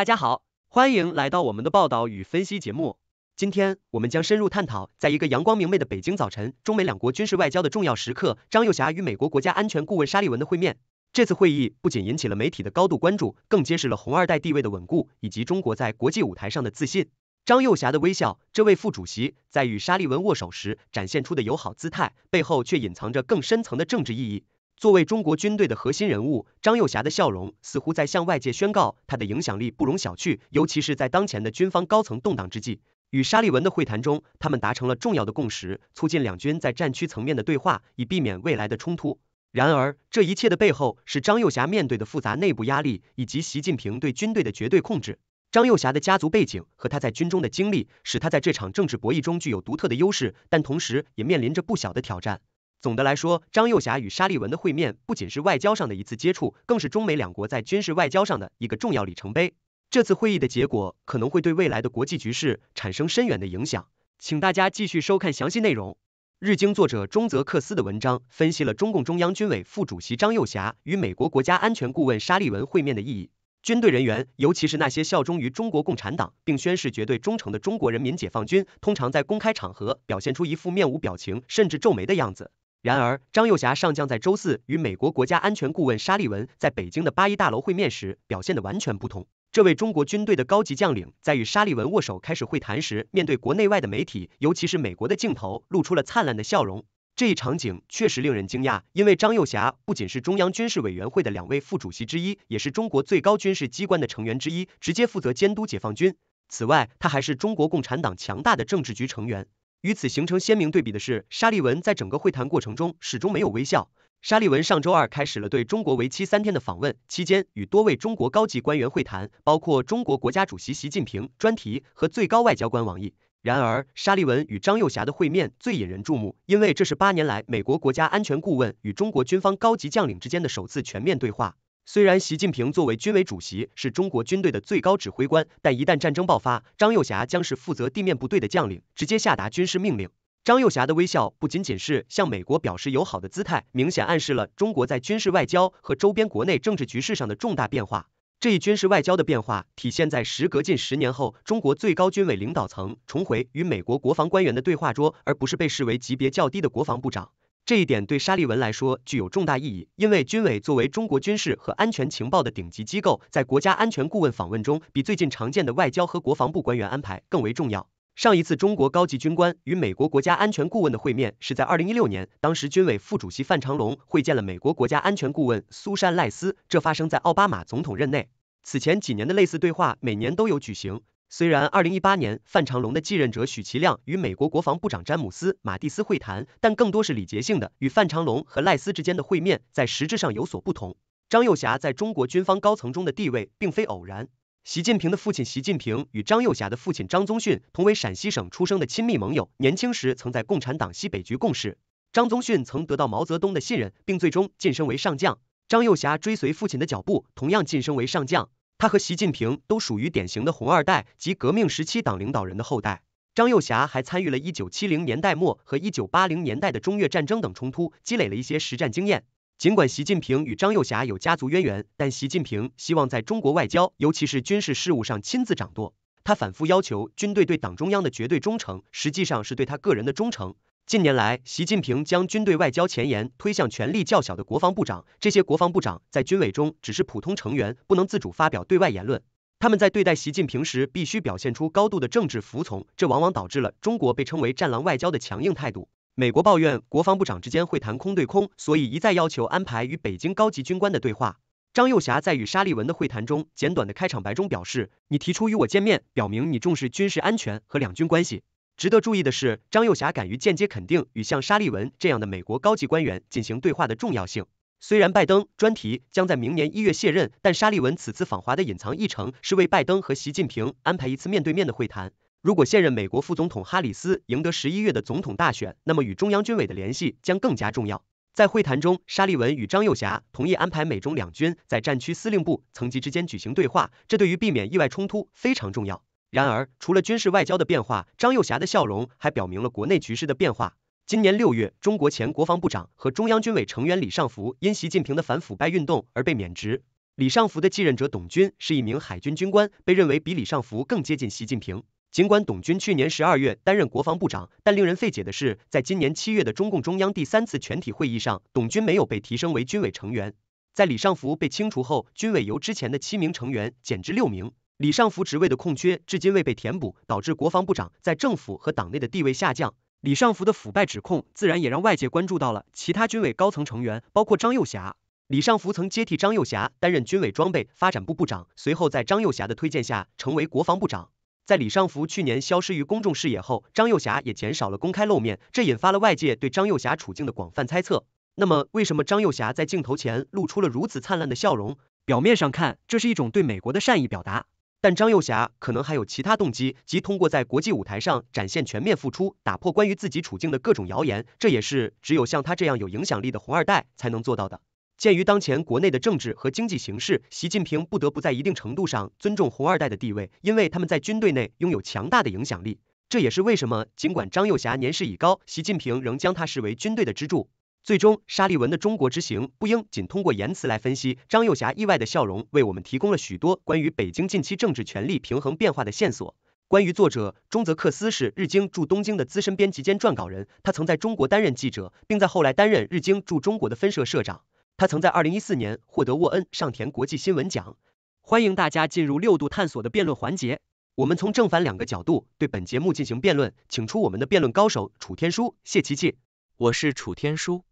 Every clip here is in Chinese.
大家好，欢迎来到我们的报道与分析节目。今天我们将深入探讨，在一个阳光明媚的北京早晨，中美两国军事外交的重要时刻，张又霞与美国国家安全顾问沙利文的会面。这次会议不仅引起了媒体的高度关注，更揭示了“红二代”地位的稳固以及中国在国际舞台上的自信。张又霞的微笑，这位副主席在与沙利文握手时展现出的友好姿态，背后却隐藏着更深层的政治意义。作为中国军队的核心人物，张幼霞的笑容似乎在向外界宣告，他的影响力不容小觑。尤其是在当前的军方高层动荡之际，与沙利文的会谈中，他们达成了重要的共识，促进两军在战区层面的对话，以避免未来的冲突。然而，这一切的背后是张幼霞面对的复杂内部压力，以及习近平对军队的绝对控制。张幼霞的家族背景和他在军中的经历，使他在这场政治博弈中具有独特的优势，但同时也面临着不小的挑战。总的来说，张幼霞与沙利文的会面不仅是外交上的一次接触，更是中美两国在军事外交上的一个重要里程碑。这次会议的结果可能会对未来的国际局势产生深远的影响。请大家继续收看详细内容。日经作者中泽克斯的文章分析了中共中央军委副主席张幼霞与美国国家安全顾问沙利文会面的意义。军队人员，尤其是那些效忠于中国共产党并宣誓绝对忠诚的中国人民解放军，通常在公开场合表现出一副面无表情甚至皱眉的样子。然而，张幼霞上将在周四与美国国家安全顾问沙利文在北京的八一大楼会面时，表现的完全不同。这位中国军队的高级将领在与沙利文握手开始会谈时，面对国内外的媒体，尤其是美国的镜头，露出了灿烂的笑容。这一场景确实令人惊讶，因为张幼霞不仅是中央军事委员会的两位副主席之一，也是中国最高军事机关的成员之一，直接负责监督解放军。此外，他还是中国共产党强大的政治局成员。与此形成鲜明对比的是，沙利文在整个会谈过程中始终没有微笑。沙利文上周二开始了对中国为期三天的访问，期间与多位中国高级官员会谈，包括中国国家主席习近平、专题和最高外交官王毅。然而，沙利文与张幼霞的会面最引人注目，因为这是八年来美国国家安全顾问与中国军方高级将领之间的首次全面对话。虽然习近平作为军委主席是中国军队的最高指挥官，但一旦战争爆发，张幼霞将是负责地面部队的将领，直接下达军事命令。张幼霞的微笑不仅仅是向美国表示友好的姿态，明显暗示了中国在军事外交和周边国内政治局势上的重大变化。这一军事外交的变化体现在时隔近十年后，中国最高军委领导层重回与美国国防官员的对话桌，而不是被视为级别较低的国防部长。这一点对沙利文来说具有重大意义，因为军委作为中国军事和安全情报的顶级机构，在国家安全顾问访问中比最近常见的外交和国防部官员安排更为重要。上一次中国高级军官与美国国家安全顾问的会面是在二零一六年，当时军委副主席范长龙会见了美国国家安全顾问苏珊赖斯，这发生在奥巴马总统任内。此前几年的类似对话每年都有举行。虽然二零一八年范长龙的继任者许其亮与美国国防部长詹姆斯马蒂斯会谈，但更多是礼节性的。与范长龙和赖斯之间的会面在实质上有所不同。张幼霞在中国军方高层中的地位并非偶然。习近平的父亲习近平与张幼霞的父亲张宗逊同为陕西省出生的亲密盟友，年轻时曾在共产党西北局共事。张宗逊曾得到毛泽东的信任，并最终晋升为上将。张幼霞追随父亲的脚步，同样晋升为上将。他和习近平都属于典型的红二代及革命时期党领导人的后代。张幼霞还参与了一九七零年代末和一九八零年代的中越战争等冲突，积累了一些实战经验。尽管习近平与张幼霞有家族渊源，但习近平希望在中国外交，尤其是军事事务上亲自掌舵。他反复要求军队对党中央的绝对忠诚，实际上是对他个人的忠诚。近年来，习近平将军队外交前沿推向权力较小的国防部长。这些国防部长在军委中只是普通成员，不能自主发表对外言论。他们在对待习近平时，必须表现出高度的政治服从，这往往导致了中国被称为“战狼外交”的强硬态度。美国抱怨国防部长之间会谈空对空，所以一再要求安排与北京高级军官的对话。张幼霞在与沙利文的会谈中简短的开场白中表示：“你提出与我见面，表明你重视军事安全和两军关系。”值得注意的是，张幼霞敢于间接肯定与像沙利文这样的美国高级官员进行对话的重要性。虽然拜登专题将在明年一月卸任，但沙利文此次访华的隐藏议程是为拜登和习近平安排一次面对面的会谈。如果现任美国副总统哈里斯赢得十一月的总统大选，那么与中央军委的联系将更加重要。在会谈中，沙利文与张幼霞同意安排美中两军在战区司令部层级之间举行对话，这对于避免意外冲突非常重要。然而，除了军事外交的变化，张幼霞的笑容还表明了国内局势的变化。今年六月，中国前国防部长和中央军委成员李尚福因习近平的反腐败运动而被免职。李尚福的继任者董军是一名海军军官，被认为比李尚福更接近习近平。尽管董军去年十二月担任国防部长，但令人费解的是，在今年七月的中共中央第三次全体会议上，董军没有被提升为军委成员。在李尚福被清除后，军委由之前的七名成员减至六名。李尚福职位的空缺至今未被填补，导致国防部长在政府和党内的地位下降。李尚福的腐败指控自然也让外界关注到了其他军委高层成员，包括张幼侠。李尚福曾接替张幼侠担任军委装备发展部部长，随后在张幼侠的推荐下成为国防部长。在李尚福去年消失于公众视野后，张幼侠也减少了公开露面，这引发了外界对张幼侠处境的广泛猜测。那么，为什么张幼侠在镜头前露出了如此灿烂的笑容？表面上看，这是一种对美国的善意表达。但张幼霞可能还有其他动机，即通过在国际舞台上展现全面付出，打破关于自己处境的各种谣言。这也是只有像她这样有影响力的红二代才能做到的。鉴于当前国内的政治和经济形势，习近平不得不在一定程度上尊重红二代的地位，因为他们在军队内拥有强大的影响力。这也是为什么，尽管张幼霞年事已高，习近平仍将他视为军队的支柱。最终，沙利文的中国之行不应仅通过言辞来分析。张幼霞意外的笑容为我们提供了许多关于北京近期政治权力平衡变化的线索。关于作者，中泽克斯是日经驻东京的资深编辑兼撰稿人，他曾在中国担任记者，并在后来担任日经驻中国的分社社长。他曾在二零一四年获得沃恩上田国际新闻奖。欢迎大家进入六度探索的辩论环节，我们从正反两个角度对本节目进行辩论，请出我们的辩论高手楚天舒、谢琪琪，我是楚天舒。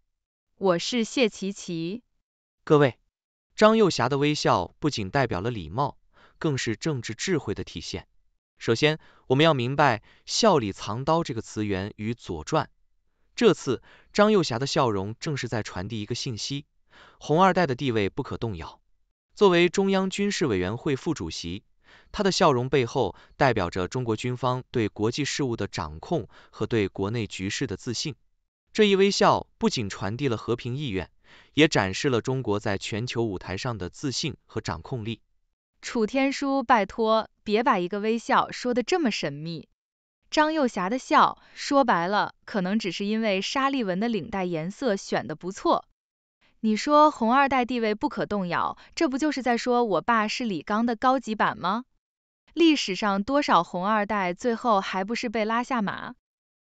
我是谢琪琪。各位，张幼霞的微笑不仅代表了礼貌，更是政治智慧的体现。首先，我们要明白“笑里藏刀”这个词源与《左传》。这次张幼霞的笑容正是在传递一个信息：红二代的地位不可动摇。作为中央军事委员会副主席，他的笑容背后代表着中国军方对国际事务的掌控和对国内局势的自信。这一微笑不仅传递了和平意愿，也展示了中国在全球舞台上的自信和掌控力。楚天舒，拜托，别把一个微笑说的这么神秘。张幼霞的笑，说白了，可能只是因为沙利文的领带颜色选的不错。你说红二代地位不可动摇，这不就是在说我爸是李刚的高级版吗？历史上多少红二代最后还不是被拉下马？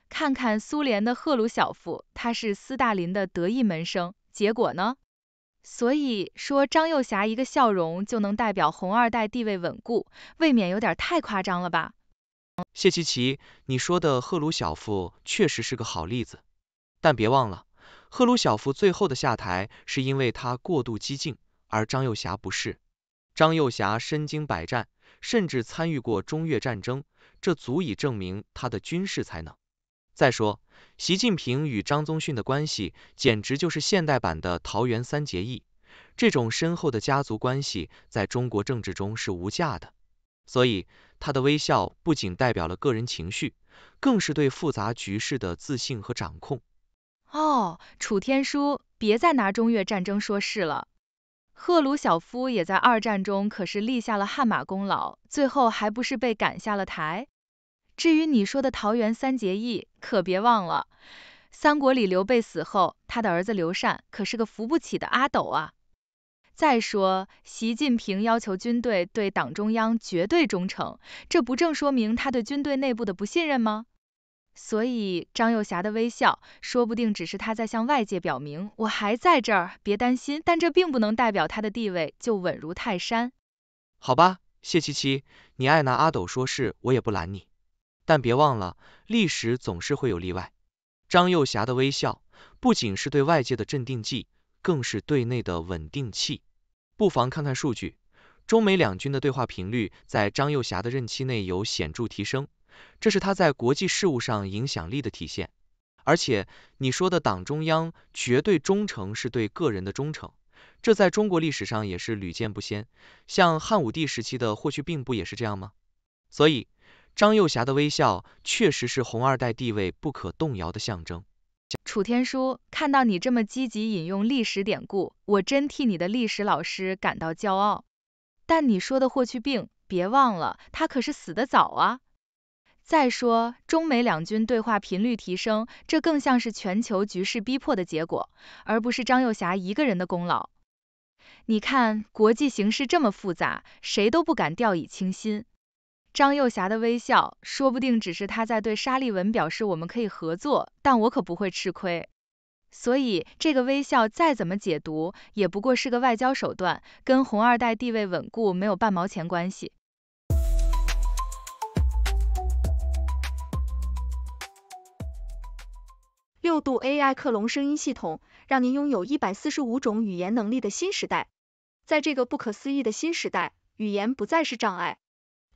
看看苏联的赫鲁晓夫，他是斯大林的得意门生，结果呢？所以说张幼霞一个笑容就能代表红二代地位稳固，未免有点太夸张了吧？谢琪奇，你说的赫鲁晓夫确实是个好例子，但别忘了，赫鲁晓夫最后的下台是因为他过度激进，而张幼霞不是。张幼霞身经百战，甚至参与过中越战争，这足以证明他的军事才能。再说，习近平与张宗逊的关系简直就是现代版的桃园三结义，这种深厚的家族关系在中国政治中是无价的。所以他的微笑不仅代表了个人情绪，更是对复杂局势的自信和掌控。哦，楚天舒，别再拿中越战争说事了。赫鲁晓夫也在二战中可是立下了汗马功劳，最后还不是被赶下了台？至于你说的桃园三结义，可别忘了，三国里刘备死后，他的儿子刘禅可是个扶不起的阿斗啊。再说，习近平要求军队对党中央绝对忠诚，这不正说明他对军队内部的不信任吗？所以张幼霞的微笑，说不定只是他在向外界表明我还在这儿，别担心。但这并不能代表他的地位就稳如泰山。好吧，谢七七，你爱拿阿斗说事，我也不拦你。但别忘了，历史总是会有例外。张幼霞的微笑不仅是对外界的镇定剂，更是对内的稳定器。不妨看看数据，中美两军的对话频率在张幼霞的任期内有显著提升，这是他在国际事务上影响力的体现。而且，你说的党中央绝对忠诚是对个人的忠诚，这在中国历史上也是屡见不鲜。像汉武帝时期的霍去病不也是这样吗？所以。张幼霞的微笑确实是红二代地位不可动摇的象征。楚天舒，看到你这么积极引用历史典故，我真替你的历史老师感到骄傲。但你说的霍去病，别忘了，他可是死得早啊。再说，中美两军对话频率提升，这更像是全球局势逼迫的结果，而不是张幼霞一个人的功劳。你看，国际形势这么复杂，谁都不敢掉以轻心。张幼霞的微笑，说不定只是她在对沙利文表示我们可以合作，但我可不会吃亏。所以，这个微笑再怎么解读，也不过是个外交手段，跟红二代地位稳固没有半毛钱关系。六度 AI 克隆声音系统，让您拥有一百四十五种语言能力的新时代。在这个不可思议的新时代，语言不再是障碍。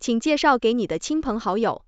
请介绍给你的亲朋好友。